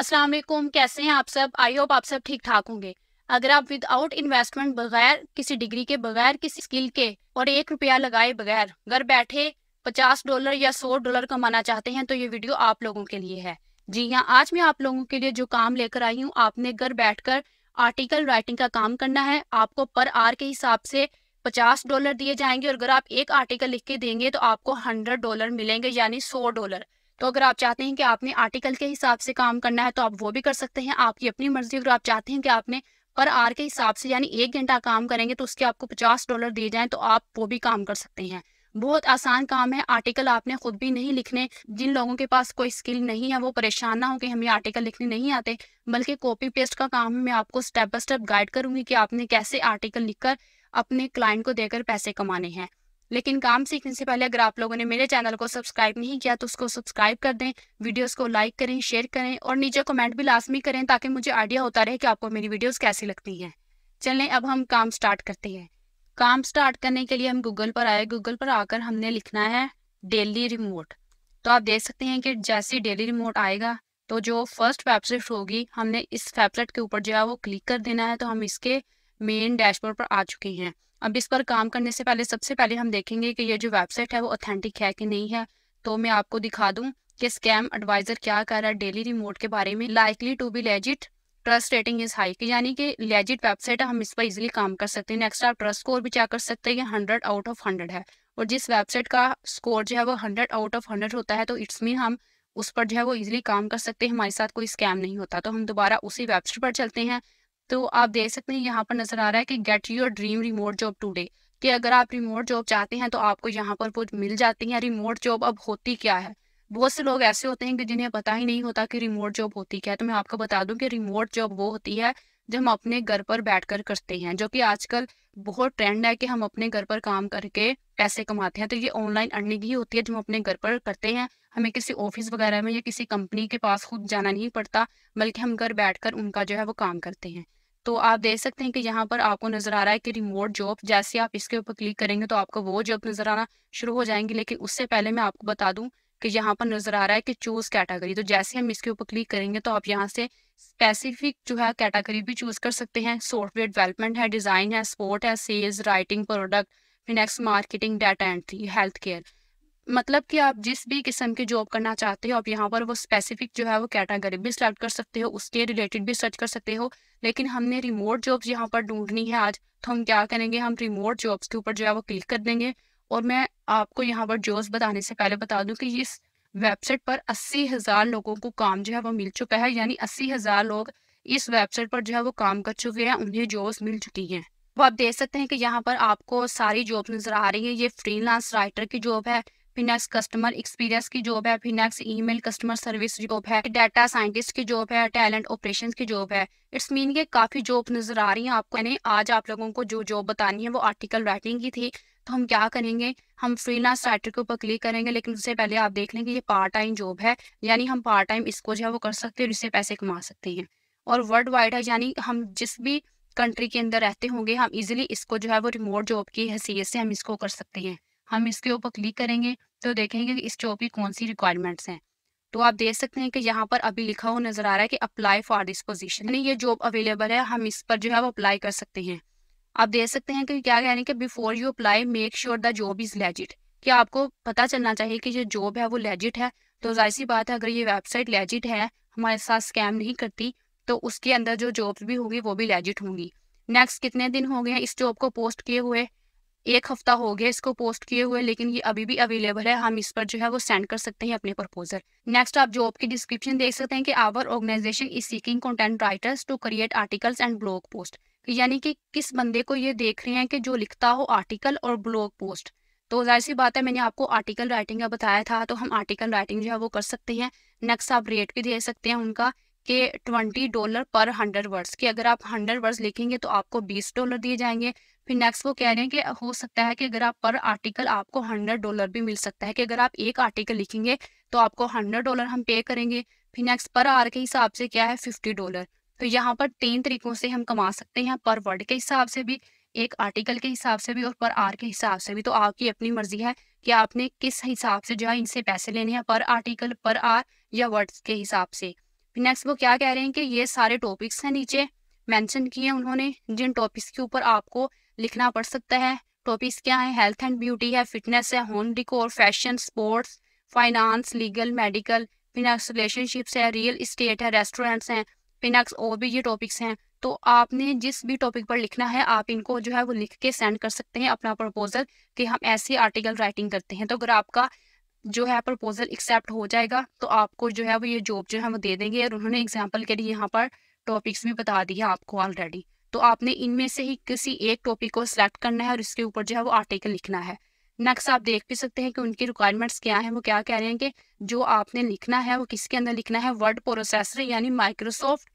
अस्सलाम वालेकुम कैसे हैं आप सब आई होप आप सब ठीक ठाक होंगे अगर आप विदाउट इन्वेस्टमेंट बगैर किसी डिग्री के बगैर किसी स्किल के और एक रुपया लगाए बगैर घर बैठे पचास डॉलर या सौ डॉलर कमाना चाहते हैं तो ये वीडियो आप लोगों के लिए है जी हाँ आज मैं आप लोगों के लिए जो काम लेकर आई हूँ आपने घर कर आर्टिकल राइटिंग का काम करना है आपको पर आर के हिसाब से पचास डॉलर दिए जाएंगे और अगर आप एक आर्टिकल लिख के देंगे तो आपको हंड्रेड डॉलर मिलेंगे यानी सौ डॉलर तो अगर आप चाहते हैं कि आपने आर्टिकल के हिसाब से काम करना है तो आप वो भी कर सकते हैं आपकी अपनी मर्जी अगर आप चाहते हैं कि आपने पर आर के हिसाब से यानी एक घंटा काम करेंगे तो उसके आपको पचास डॉलर दिए जाए तो आप वो भी काम कर सकते हैं बहुत आसान काम है आर्टिकल आपने खुद भी नहीं लिखने जिन लोगों के पास कोई स्किल नहीं है वो परेशान ना हो कि हमें आर्टिकल लिखने नहीं आते बल्कि कॉपी पेस्ट का काम मैं आपको स्टेप बाय स्टेप गाइड करूंगी कि आपने कैसे आर्टिकल लिखकर अपने क्लाइंट को देकर पैसे कमाने हैं लेकिन काम सीखने से पहले अगर आप लोगों ने मेरे चैनल को सब्सक्राइब नहीं किया तो उसको सब्सक्राइब कर दें वीडियोस को लाइक करें शेयर करें और नीचे कमेंट भी लाजमी करें ताकि मुझे आइडिया होता रहे कि आपको मेरी वीडियोस कैसी लगती हैं चलें अब हम काम स्टार्ट करते हैं काम स्टार्ट करने के लिए हम गूगल पर आए गूगल पर आकर हमने लिखना है डेली रिमोट तो आप देख सकते हैं कि जैसे डेली रिमोट आएगा तो जो फर्स्ट वेबसाइट होगी हमने इस वेबसाइट के ऊपर जो है वो क्लिक कर देना है तो हम इसके मेन डैशबोर्ड पर आ चुके हैं अब इस पर काम करने से पहले सबसे पहले हम देखेंगे कि ये जो वेबसाइट है वो ऑथेंटिक है कि नहीं है तो मैं आपको दिखा दूं कि स्कैम एडवाइजर क्या कर रहा है डेली रिमोट के बारे में likely to be legit trust rating is high कि यानी कि लेजिट वेबसाइट है हम इस पर इजिली काम कर सकते हैं नेक्स्ट आप ट्रस्ट स्कोर भी चेक कर सकते हैं कि हंड्रेड आउट ऑफ हंड्रेड है और जिस वेबसाइट का स्कोर जो है वो हंड्रेड आउट ऑफ हंड्रेड होता है तो इट्स मीन हम उस पर जो है वो इजिली काम कर सकते हैं हमारे साथ कोई स्कैम नहीं होता तो हम दोबारा उसी वेबसाइट पर चलते हैं तो आप देख सकते हैं यहाँ पर नजर आ रहा है कि get your dream remote job today कि अगर आप रिमोट जॉब चाहते हैं तो आपको यहाँ पर कुछ मिल जाती है रिमोट जॉब अब होती क्या है बहुत से लोग ऐसे होते हैं कि जिन्हें पता ही नहीं होता कि रिमोट जॉब होती क्या है तो मैं आपको बता दूं कि रिमोट जॉब वो होती है जो हम अपने घर पर बैठकर करते हैं जो कि आजकल बहुत ट्रेंड है कि हम अपने घर पर काम करके पैसे कमाते हैं तो ये ऑनलाइन अर्निंग ही होती है जो हम अपने घर पर करते हैं हमें किसी ऑफिस वगैरह में या किसी कंपनी के पास खुद जाना नहीं पड़ता बल्कि हम घर बैठकर उनका जो है वो काम करते हैं तो आप देख सकते हैं कि यहाँ पर आपको नजर आ रहा है कि रिमोट जॉब जैसे आप इसके ऊपर क्लिक करेंगे तो आपको वो जॉब नजर आना शुरू हो जाएंगे लेकिन उससे पहले मैं आपको बता दूं कि यहाँ पर नजर आ रहा है कि चूज कैटेगरी तो जैसे हम इसके ऊपर क्लिक करेंगे तो आप यहाँ से स्पेसिफिक जो है कैटेगरी भी चूज कर सकते हैं सॉफ्टवेयर डेवलपमेंट है डिजाइन है स्पोर्ट है सेल्स राइटिंग प्रोडक्ट फिनेक्स marketing data entry health care मतलब कि आप जिस भी किस्म की जॉब करना चाहते हो आप यहाँ पर वो स्पेसिफिक जो है वो कैटागरी भी सिलेक्ट कर सकते हो उसके रिलेटेड भी सर्च कर सकते हो लेकिन हमने रिमोट जॉब्स यहाँ पर ढूंढनी है आज तो हम क्या करेंगे हम रिमोट जॉब्स के ऊपर जो है वो क्लिक कर देंगे और मैं आपको यहाँ पर जॉब्स बताने से पहले बता दूँ कि इस वेबसाइट पर अस्सी हज़ार लोगों को काम जो है वो मिल चुका है यानी अस्सी हज़ार लोग इस वेबसाइट पर जो है वो काम कर चुके हैं उन्हें जॉब्स मिल चुकी हैं वो तो आप देख सकते हैं कि यहाँ पर आपको सारी जॉब नज़र आ रही है ये फ्रीलांस राइटर की जॉब है फिनेक्स कस्टमर एक्सपीरियंस की जॉब है फिनेक्स ईमेल कस्टमर सर्विस जॉब है डाटा साइंटिस्ट की जॉब है टैलेंट ऑपरेशन की जॉब है इट्स मीन के काफ़ी जॉब नज़र आ रही है आपको यानी आज आप लोगों को जो जॉब बतानी है वो आर्टिकल राइटिंग की थी तो हम क्या करेंगे हम फ्री लांस राइटर के ऊपर क्लिक करेंगे लेकिन उससे पहले आप देख लेंगे ये पार्ट टाइम जॉब है यानी हम पार्ट टाइम इसको जो है वो कर सकते हैं और इससे पैसे कमा सकते हैं और वर्ल्ड वाइड है यानी हम जिस भी कंट्री के अंदर रहते होंगे हम इजीली इसको जो है वो रिमोट जॉब की हैसियत से हम इसको कर सकते हैं हम इसके ऊपर क्लिक करेंगे तो देखेंगे कि इस जॉब की कौन सी रिक्वायरमेंट्स हैं तो आप देख सकते हैं कि यहाँ पर अभी लिखा हुआ नजर आ रहा है कि अप्लाई फॉर दिस पोजीशन ये जॉब अवेलेबल है हम इस पर जो है वो अप्लाई कर सकते हैं आप देख सकते हैं कि क्या कह रहे हैं कि before you apply make sure the job is legit कि आपको पता चलना चाहिए कि जो जॉब है वो लेजिट है तो जाहिर सी बात है अगर ये वेबसाइट लेजिट है हमारे साथ स्कैम नहीं करती तो उसके अंदर जो जॉब भी होगी वो भी लेजिट होंगी नेक्स्ट कितने दिन हो गए हैं इस जॉब को पोस्ट किए हुए एक हफ्ता हो गया इसको पोस्ट किए हुए लेकिन ये अभी भी अवेलेबल है हम इस पर जो है वो सेंड कर सकते हैं अपने प्रपोजल नेक्स्ट आप जॉब की डिस्क्रिप्शन देख सकते हैं कि our organization is seeking content writers to create articles and blog post यानी कि किस बंदे को ये देख रहे हैं कि जो लिखता हो आर्टिकल और ब्लॉग पोस्ट तो जाहिर सी बात है मैंने आपको आर्टिकल राइटिंग का बताया था तो हम आर्टिकल राइटिंग जो है वो कर सकते हैं नेक्स्ट आप रेट भी दे सकते हैं उनका के ट्वेंटी डॉलर पर हंड्रेड वर्ड्स कि अगर आप हंड्रेड वर्ड्स लिखेंगे तो आपको बीस डॉलर दिए जाएंगे फिर नेक्स्ट वो कह रहे हैं कि हो सकता है कि अगर आप पर आर्टिकल आपको हंड्रेड डॉलर भी मिल सकता है कि अगर आप एक आर्टिकल लिखेंगे तो आपको हंड्रेड डॉलर हम पे करेंगे फिर नेक्स्ट पर आर के हिसाब से क्या है फिफ्टी डॉलर तो यहाँ पर तीन तरीकों से हम कमा सकते हैं पर वर्ड के हिसाब से भी एक आर्टिकल के हिसाब से भी और पर आर के हिसाब से भी तो आपकी अपनी मर्जी है कि आपने किस हिसाब से जो है इनसे पैसे लेने हैं पर आर्टिकल पर आर या वर्ड्स के हिसाब से नेक्स्ट वो क्या कह रहे हैं कि ये सारे टॉपिक्स हैं नीचे मेंशन किए उन्होंने जिन टॉपिक्स के ऊपर आपको लिखना पड़ सकता है टॉपिक्स क्या है हेल्थ एंड ब्यूटी है फिटनेस है home decor fashion sports finance legal medical फिनक्स रिलेशनशिप्स है रियल इस्टेट है रेस्टोरेंट्स हैं फिनक्स और भी ये टॉपिक्स हैं तो आपने जिस भी टॉपिक पर लिखना है आप इनको जो है वो लिख के सेंड कर सकते हैं अपना प्रपोजल कि हम ऐसी आर्टिकल राइटिंग करते हैं तो अगर आपका जो है प्रपोजल एक्सेप्ट हो जाएगा तो आपको जो है वो ये जॉब जो है वो दे देंगे और उन्होंने एग्जाम्पल के लिए यहाँ पर टॉपिक्स भी बता दिए आपको ऑलरेडी तो आपने इनमें से ही किसी एक टॉपिक को सिलेक्ट करना है और इसके ऊपर जो है वो आर्टिकल लिखना है नेक्स्ट आप देख भी सकते हैं कि उनकी रिक्वायरमेंट्स क्या हैं वो क्या कह रहे हैं कि जो आपने लिखना है वो किसके अंदर लिखना है वर्ड प्रोसेसर यानी माइक्रोसॉफ्ट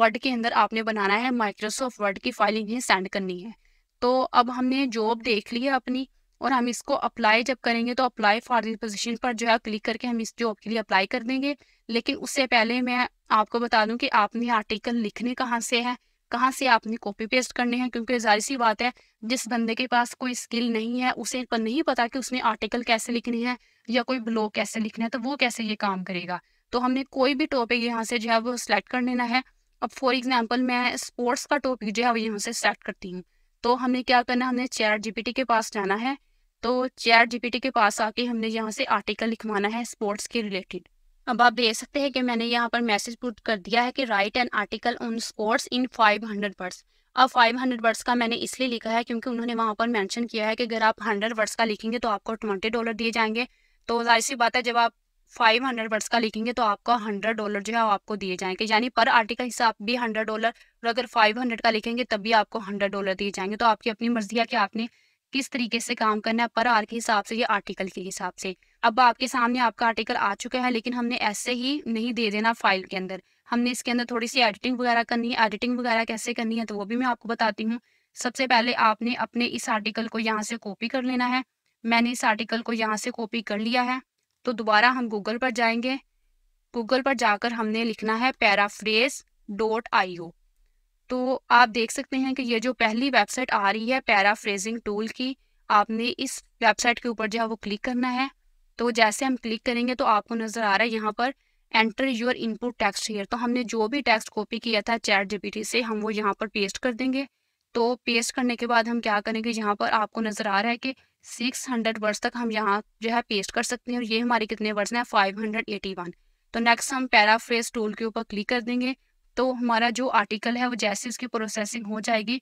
वर्ड के अंदर आपने बनाना है माइक्रोसॉफ्ट वर्ड की फाइल इन्हें सेंड करनी है तो अब हमने जॉब देख ली है अपनी और हम इसको अप्लाई जब करेंगे तो अप्लाई फॉर दिस पोजीशन पर जो है क्लिक करके हम इस जॉब के लिए अप्लाई कर देंगे लेकिन उससे पहले मैं आपको बता दूं कि आपने आर्टिकल लिखने कहाँ से है कहाँ से आपने कॉपी पेस्ट करने हैं क्योंकि जाहिर सी बात है जिस बंदे के पास कोई स्किल नहीं है उसे पर नहीं पता कि उसने आर्टिकल कैसे लिखनी है या कोई ब्लॉग कैसे लिखना है तो वो कैसे ये काम करेगा तो हमने कोई भी टॉपिक यहाँ से जो है वो सिलेक्ट कर लेना है अब फॉर एग्जाम्पल मैं स्पोर्ट्स का टॉपिक जो है वो यहाँ से सिलेक्ट करती हूँ तो हमने क्या करना हमने चैट जीपीटी के पास जाना है तो चैट जीपीटी के पास आके हमने यहाँ से आर्टिकल लिखवाना है स्पोर्ट्स के रिलेटेड अब आप देख सकते हैं कि मैंने यहाँ पर मैसेज पुट कर दिया है कि write an article on sports in 500 words अब 500 वर्ड्स का मैंने इसलिए लिखा है क्योंकि उन्होंने वहाँ पर मेंशन किया है कि अगर आप 100 वर्ड्स का लिखेंगे तो आपको 20 डॉलर दिए जाएंगे तो जाहिर सी बात है जब आप 500 वर्ड्स का लिखेंगे तो आपको 100 डॉलर जो है आपको दिए जाएंगे यानी पर आर्टिकल हिसाब भी 100 डॉलर और अगर 500 का लिखेंगे तभी आपको 100 डॉलर दिए जाएंगे तो आपकी अपनी मर्जी है कि आपने किस तरीके से काम करना है पर आर के हिसाब से या आर्टिकल के हिसाब से अब आपके सामने आपका आर्टिकल आ चुका है लेकिन हमने ऐसे ही नहीं दे देना फाइल के अंदर हमने इसके अंदर थोड़ी सी एडिटिंग वगैरह करनी है एडिटिंग वगैरह कैसे करनी है तो वो भी मैं आपको बताती हूँ सबसे पहले आपने अपने इस आर्टिकल को यहाँ से कॉपी कर लेना है मैंने इस आर्टिकल को यहाँ से कॉपी कर लिया है तो दोबारा हम गूगल पर जाएंगे गूगल पर जाकर हमने लिखना है पैराफ्रेज डॉट आई ओ तो आप देख सकते हैं कि ये जो पहली वेबसाइट आ रही है पैराफ्रेजिंग टूल की आपने इस वेबसाइट के ऊपर जो है वो क्लिक करना है तो जैसे हम क्लिक करेंगे तो आपको नज़र आ रहा है यहाँ पर enter your input text here तो हमने जो भी टेक्स्ट कॉपी किया था चैट जीपीटी से हम वो यहाँ पर पेस्ट कर देंगे तो पेस्ट करने के बाद हम क्या करेंगे यहाँ पर आपको नज़र आ रहा है कि 600 वर्ड्स तक हम यहाँ जो है पेस्ट कर सकते हैं और ये हमारे कितने वर्ड्स हैं 581 तो नेक्स्ट हम पैराफ्रेज टूल के ऊपर क्लिक कर देंगे तो हमारा जो आर्टिकल है वो जैसे उसकी प्रोसेसिंग हो जाएगी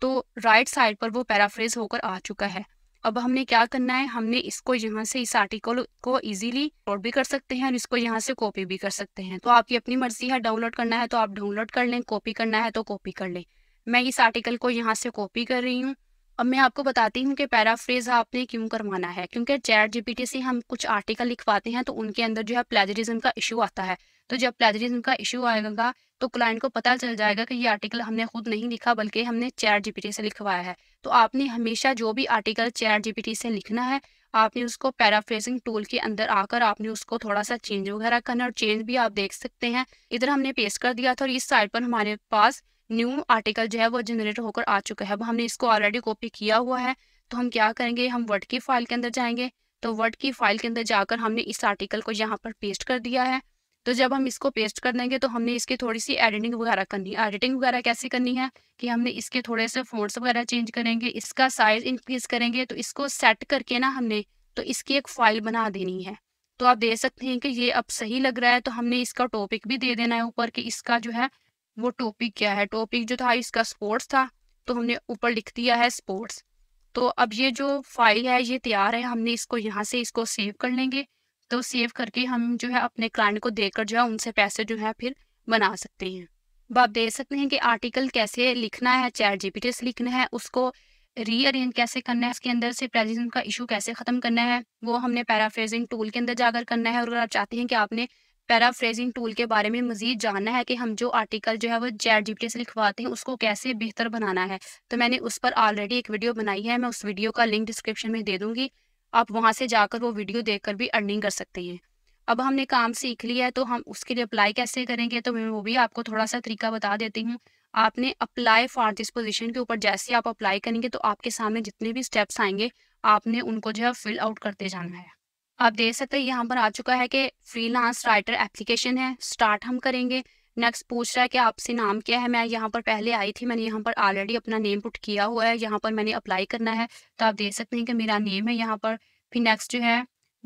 तो राइट साइड पर वो पैराफ्रेज होकर आ चुका है अब हमने क्या करना है हमने इसको यहाँ से इस आर्टिकल को इजीली डाउनलोड भी कर सकते हैं और इसको यहाँ से कॉपी भी कर सकते हैं तो आपकी अपनी मर्जी है डाउनलोड करना है तो आप डाउनलोड कर लें कॉपी करना है तो कॉपी कर लें मैं इस आर्टिकल को यहाँ से कॉपी कर रही हूँ अब मैं आपको बताती हूँ कि पैराफ्रेज आपने क्यों करवाना है क्योंकि चैट जीपीटी से हम कुछ आर्टिकल लिखवाते हैं तो उनके अंदर जो है प्लेजरिज्म का इशू आता है तो जब प्लेजरिज्म का इशू आएगा तो क्लाइंट को पता चल जाएगा कि ये आर्टिकल हमने खुद नहीं लिखा बल्कि हमने चैट जीपीटी से लिखवाया है तो आपने हमेशा जो भी आर्टिकल चैट जीपीटी से लिखना है आपने उसको पैराफ्रेजिंग टूल के अंदर आकर आपने उसको थोड़ा सा चेंज वगैरह करना और चेंज भी आप देख सकते हैं इधर हमने पेस्ट कर दिया था और इस साइड पर हमारे पास न्यू आर्टिकल जो है वो जनरेट होकर आ चुका है अब हमने इसको ऑलरेडी कॉपी किया हुआ है तो हम क्या करेंगे हम वर्ड की फाइल के अंदर जाएंगे तो वर्ड की फाइल के अंदर जाकर हमने इस आर्टिकल को यहाँ पर पेस्ट कर दिया है तो जब हम इसको पेस्ट कर देंगे तो हमने इसकी थोड़ी सी एडिटिंग वगैरह करनी है एडिटिंग वगैरह कैसे करनी है कि हमने इसके थोड़े से फोन्ट्स वगैरह चेंज करेंगे इसका साइज इंक्रीज करेंगे तो इसको सेट करके ना हमने तो इसकी एक फाइल बना देनी है तो आप दे सकते हैं कि ये अब सही लग रहा है तो हमने इसका टॉपिक भी दे देना है ऊपर कि इसका जो है वो टॉपिक क्या है टॉपिक जो था इसका स्पोर्ट्स था तो हमने ऊपर लिख दिया है स्पोर्ट्स तो अब ये जो फाइल है ये तैयार है हमने इसको यहाँ से इसको सेव कर लेंगे तो सेव करके हम जो है अपने क्लाइंट को देकर जो है उनसे पैसे जो है फिर बना सकते हैं अब आप देख सकते हैं कि आर्टिकल कैसे लिखना है चैट जीपीटी से लिखना है उसको रीअरेंज कैसे करना है इसके अंदर से प्रेजेंट का इशू कैसे खत्म करना है वो हमने पैराफ्रेजिंग टूल के अंदर जाकर करना है और अगर आप चाहते हैं कि आपने पैराफ्रेजिंग टूल के बारे में मजीद जानना है कि हम जो आर्टिकल जो है वो चैट जीपीटी से लिखवाते हैं उसको कैसे बेहतर बनाना है तो मैंने उस पर ऑलरेडी एक वीडियो बनाई है मैं उस वीडियो का लिंक डिस्क्रिप्शन में दे दूंगी आप वहां से जाकर वो वीडियो देखकर भी अर्निंग कर सकते हैं अब हमने काम सीख लिया है तो हम उसके लिए अप्लाई कैसे करेंगे तो मैं वो भी आपको थोड़ा सा तरीका बता देती हूँ आपने अप्लाई फॉर दिस पोजिशन के ऊपर जैसे आप अप्लाई करेंगे तो आपके सामने जितने भी स्टेप्स आएंगे आपने उनको जो है फिल आउट करते जाना है आप देख सकते हैं यहाँ पर आ चुका है कि फ्रीलांस राइटर एप्लीकेशन है स्टार्ट हम करेंगे नेक्स्ट पूछ रहा है कि आपसे नाम क्या है मैं यहाँ पर पहले आई थी मैंने यहाँ पर ऑलरेडी अपना नेम पुट किया हुआ है यहाँ पर मैंने अप्लाई करना है तो आप देख सकते हैं कि मेरा नेम है यहाँ पर फिर नेक्स्ट जो है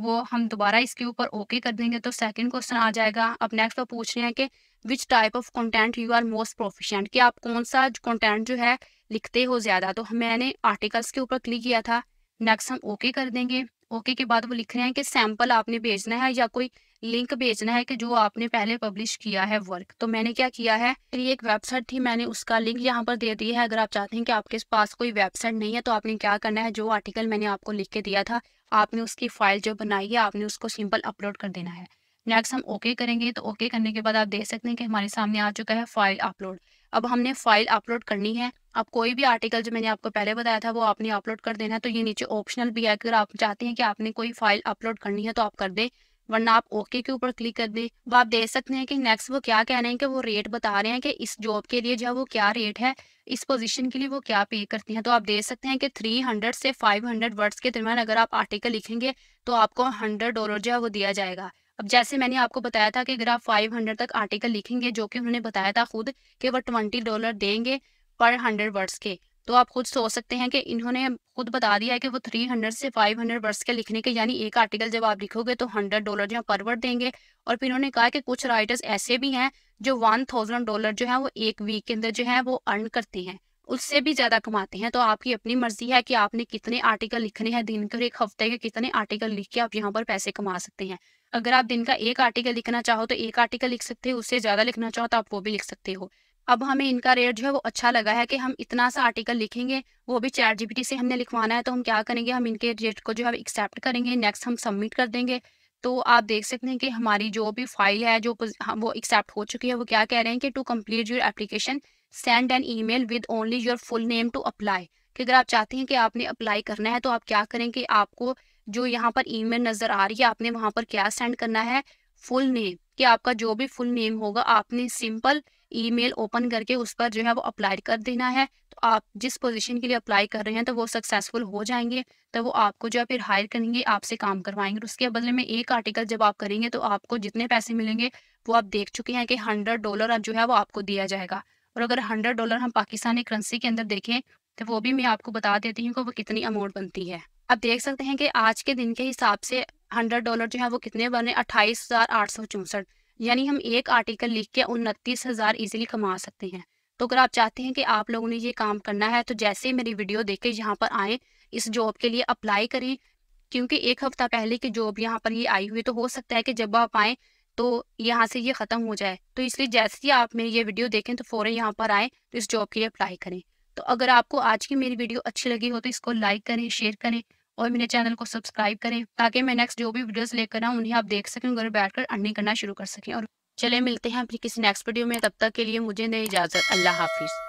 वो हम दोबारा इसके ऊपर ओके कर देंगे तो सेकंड क्वेश्चन आ जाएगा अब नेक्स्ट आप पूछ रहे हैं कि which type of content you are most proficient कि आप कौन सा कंटेंट जो है लिखते हो ज़्यादा तो मैंने आर्टिकल्स के ऊपर क्लिक किया था नेक्स्ट हम ओके कर देंगे ओके के बाद वो लिख रहे हैं कि सैम्पल आपने भेजना है या कोई लिंक भेजना है कि जो आपने पहले पब्लिश किया है वर्क तो मैंने क्या किया है ये एक वेबसाइट थी मैंने उसका लिंक यहाँ पर दे दिया है अगर आप चाहते हैं कि आपके पास कोई वेबसाइट नहीं है तो आपने क्या करना है जो आर्टिकल मैंने आपको लिख के दिया था आपने उसकी फाइल जो बनाई है आपने उसको सिंपल अपलोड कर देना है नेक्स्ट हम ओके okay करेंगे तो ओके okay करने के बाद आप देख सकते हैं कि हमारे सामने आ चुका है फाइल अपलोड अब हमने फाइल अपलोड करनी है अब कोई भी आर्टिकल जो मैंने आपको पहले बताया था वो आपने अपलोड कर देना है तो ये नीचे ऑप्शनल भी है अगर आप चाहते हैं कि आपने कोई फाइल अपलोड करनी है तो आप कर दें वरना आप ओके के ऊपर क्लिक कर दें वो आप देख सकते हैं कि नेक्स्ट वो क्या कह रहे हैं कि वो रेट बता रहे हैं कि इस जॉब के लिए जो वो क्या रेट है इस पोजीशन के लिए वो क्या पे करते हैं तो आप देख सकते हैं कि 300 से 500 वर्ड्स के दरमियान अगर आप आर्टिकल लिखेंगे तो आपको 100 डॉलर जो है वो दिया जाएगा अब जैसे मैंने आपको बताया था कि अगर आप फाइव तक आर्टिकल लिखेंगे जो कि उन्होंने बताया था खुद कि वह ट्वेंटी डॉलर देंगे पर हंड्रेड वर्ड्स के तो आप खुद सोच सकते हैं कि इन्होंने खुद बता दिया है कि वो 300 से 500 वर्ड्स के लिखने के यानी एक आर्टिकल जब आप लिखोगे तो 100 डॉलर जो है पर वर्ड देंगे और फिर उन्होंने कहा कि कुछ राइटर्स ऐसे भी हैं जो 1000 डॉलर जो है वो एक वीक के अंदर जो है वो अर्न करते हैं उससे भी ज्यादा कमाते हैं तो आपकी अपनी मर्जी है कि आपने कितने आर्टिकल लिखने हैं दिन के और एक हफ्ते के कितने आर्टिकल लिख के आप यहाँ पर पैसे कमा सकते हैं अगर आप दिन का एक आर्टिकल लिखना चाहो तो एक आर्टिकल लिख सकते हो उससे ज्यादा लिखना चाहो तो आप वो भी लिख सकते हो अब हमें इनका रेट जो है वो अच्छा लगा है कि हम इतना सा आर्टिकल लिखेंगे वो भी चैट जीपीटी से हमने लिखवाना है तो हम क्या करेंगे हम इनके रेट को जो है एक्सेप्ट करेंगे नेक्स्ट हम सबमिट कर देंगे तो आप देख सकते हैं कि हमारी जो भी फाइल है जो हाँ, वो एक्सेप्ट हो चुकी है वो क्या कह रहे हैं कि to complete your application send an e with only your full name to apply कि अगर आप चाहते हैं कि आपने अप्लाई करना है तो आप क्या करें कि आपको जो यहाँ पर ई नजर आ रही है आपने वहां पर क्या सेंड करना है फुल नेम कि आपका जो भी फुल नेम होगा आपने सिंपल ईमेल ओपन करके उस पर जो है वो अप्लाई कर देना है तो आप जिस पोजीशन के लिए अप्लाई कर रहे हैं तो वो सक्सेसफुल हो जाएंगे तो वो आपको जो है फिर हायर करेंगे आपसे काम करवाएंगे उसके बदले में एक आर्टिकल जब आप करेंगे तो आपको जितने पैसे मिलेंगे वो आप देख चुके हैं कि हंड्रेड डॉलर जो है वो आपको दिया जाएगा और अगर हंड्रेड डॉलर हम पाकिस्तानी करेंसी के अंदर देखें तो वो भी मैं आपको बता देती हूँ कि वो कितनी अमाउंट बनती है आप देख सकते हैं कि आज के दिन के हिसाब से हंड्रेड डॉलर जो है वो कितने बने अट्ठाईस हजार आठ सौ चौंसठ यानी हम एक आर्टिकल लिख के उनतीस हज़ार ईजिली कमा सकते हैं तो अगर आप चाहते हैं कि आप लोगों ने ये काम करना है तो जैसे ही मेरी वीडियो देख के यहाँ पर आए इस जॉब के लिए अप्लाई करें क्योंकि एक हफ्ता पहले की जॉब यहाँ पर ये आई हुई तो हो सकता है कि जब आप आए तो यहाँ से ये ख़त्म हो जाए तो इसलिए जैसे ही आप मेरी ये वीडियो देखें तो फ़ौरन यहाँ पर आए तो इस जॉब के लिए अप्लाई करें तो अगर आपको आज की मेरी वीडियो अच्छी लगी हो तो इसको लाइक करें शेयर करें और मेरे चैनल को सब्सक्राइब करें ताकि मैं नेक्स्ट जो भी वीडियोस लेकर आऊँ उन्हें आप देख सकें घर बैठकर अर्निंग करना शुरू कर सकें और चले मिलते हैं अपनी किसी नेक्स्ट वीडियो में तब तक के लिए मुझे नहीं इजाज़त अल्लाह हाफिज़